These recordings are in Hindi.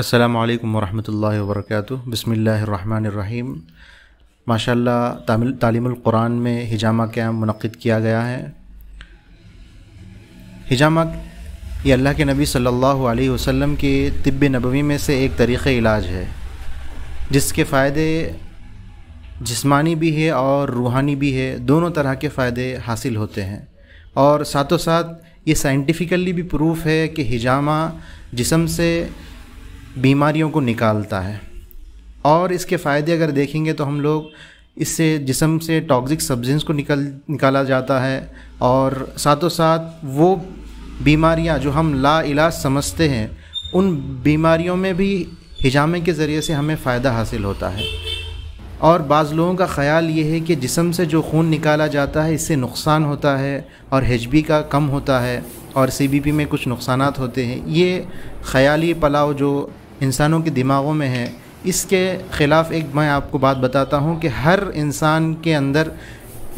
अस्सलाम वालेकुम वरहमतुल्लाहि व बरकातुहू बिस्मिल्लाहिर्रहमानिर्रहीम माशाल्लाह तालीमुल कुरान में हिजामा कैम मुनद किया गया है हिजामा ये अल्लाह के नबी सल्लल्लाहु अलैहि वसल्लम के तिब्ब नबवी में से एक तरीक़े इलाज है जिसके फ़ायदे जिस्मानी भी है और रूहानी भी है दोनों तरह के फ़ायदे हासिल होते हैं और साथों साथ ये साइंटिफ़िकली भी प्रूफ है कि हिजामा जिसम से बीमारियों को निकालता है और इसके फ़ायदे अगर देखेंगे तो हम लोग इससे जिसम से टॉक्सिक सब्जेंस को निकल निकाला जाता है और साथों साथ वो बीमारियां जो हम ला इलाज समझते हैं उन बीमारियों में भी हिजामे के ज़रिए से हमें फ़ायदा हासिल होता है और बाज़ लोगों का ख़्याल ये है कि जिसम से जो खून निकाला जाता है इससे नुकसान होता है और बी का कम होता है और सी में कुछ नुकसान होते हैं ये ख़याली पलाव जो इंसानों के दिमागों में है इसके ख़िलाफ़ एक मैं आपको बात बताता हूँ कि हर इंसान के अंदर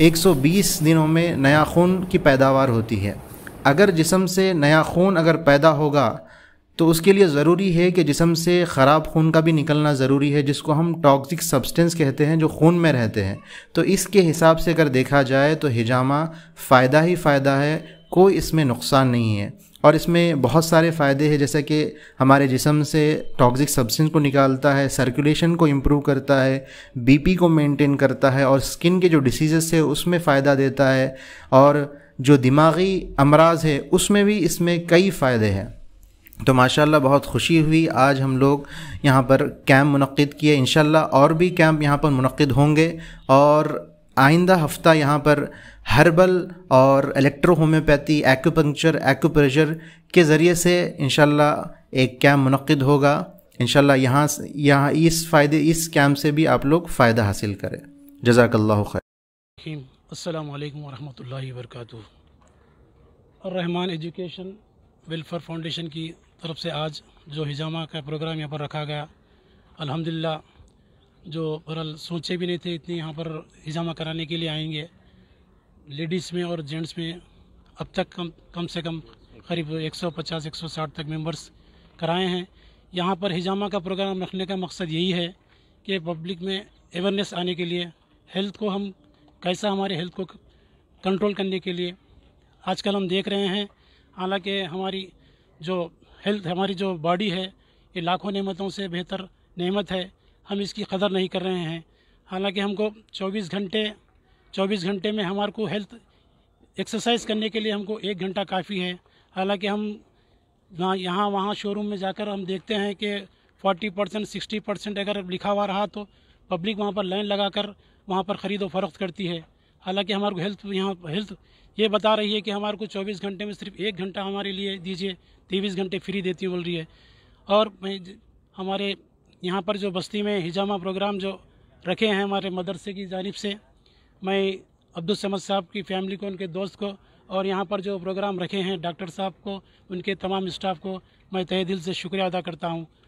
120 दिनों में नया खून की पैदावार होती है अगर जिसम से नया खून अगर पैदा होगा तो उसके लिए ज़रूरी है कि जिसम से ख़राब खून का भी निकलना ज़रूरी है जिसको हम टॉक्सिक सब्सटेंस कहते हैं जो खून में रहते हैं तो इसके हिसाब से अगर देखा जाए तो हिजामा फ़ायदा ही फ़ायदा है कोई इसमें नुकसान नहीं है और इसमें बहुत सारे फ़ायदे हैं जैसे कि हमारे जिसम से टॉक्सिक सब्सटेंस को निकालता है सर्कुलेशन को इम्प्रूव करता है बीपी को मेंटेन करता है और स्किन के जो डिसीज़ है उसमें फ़ायदा देता है और जो दिमागी अमराज है उसमें भी इसमें कई फ़ायदे हैं तो माशाल्लाह बहुत खुशी हुई आज हम लोग यहाँ पर कैम्प मनद किए इन और भी कैम्प यहाँ पर मनद होंगे और आइंदा हफ्ता यहाँ पर हर्बल और इलेक्ट्रो होम्योपैथी एक्यूपंक्चर एक्यूप्रेशर के ज़रिए से इन एक कैम्प मनद होगा इन यहाँ यहाँ इस फ़ायदे इस कैम्प से भी आप लोग फ़ायदा हासिल करें जजाकल्ला खैर अल्लाम वरहमल एजुकेशन वेलफेयर फाउंडेशन की तरफ से आज जो हिजामा का प्रोग्राम यहाँ पर रखा गया अल्हम्दुलिल्लाह जो बहरहाल सोचे भी नहीं थे इतने यहाँ पर हिजामा कराने के लिए आएंगे लेडीज़ में और जेंट्स में अब तक कम कम से कम करीब 150 160 तक मेंबर्स कराए हैं यहाँ पर हिजामा का प्रोग्राम रखने का मकसद यही है कि पब्लिक में अवेयरनेस आने के लिए हेल्थ को हम कैसा हमारे हेल्थ को कंट्रोल करने के लिए आजकल हम देख रहे हैं हालांकि हमारी जो हेल्थ हमारी जो बॉडी है ये लाखों नेमतों से बेहतर नेमत है हम इसकी कदर नहीं कर रहे हैं हालांकि हमको 24 घंटे 24 घंटे में हमारे को हेल्थ एक्सरसाइज करने के लिए हमको एक घंटा काफ़ी है हालांकि हम यहाँ वहाँ शोरूम में जाकर हम देखते हैं कि 40 परसेंट सिक्सटी परसेंट अगर लिखा हुआ रहा तो पब्लिक वहाँ पर लाइन लगाकर वहाँ पर ख़रीदो फरोख्त करती है हालांकि हमारे को हेल्थ यहाँ हेल्थ ये बता रही है कि हमारे को 24 घंटे में सिर्फ एक घंटा हमारे लिए दीजिए तेईस घंटे फ्री देती बोल रही है और हमारे यहाँ पर जो बस्ती में हिजामा प्रोग्राम जो रखे हैं हमारे मदरसे की जानब से मैं अब्दुल समद साहब की फैमिली को उनके दोस्त को और यहाँ पर जो प्रोग्राम रखे हैं डॉक्टर साहब को उनके तमाम स्टाफ को मैं तहे दिल से शुक्रिया अदा करता हूँ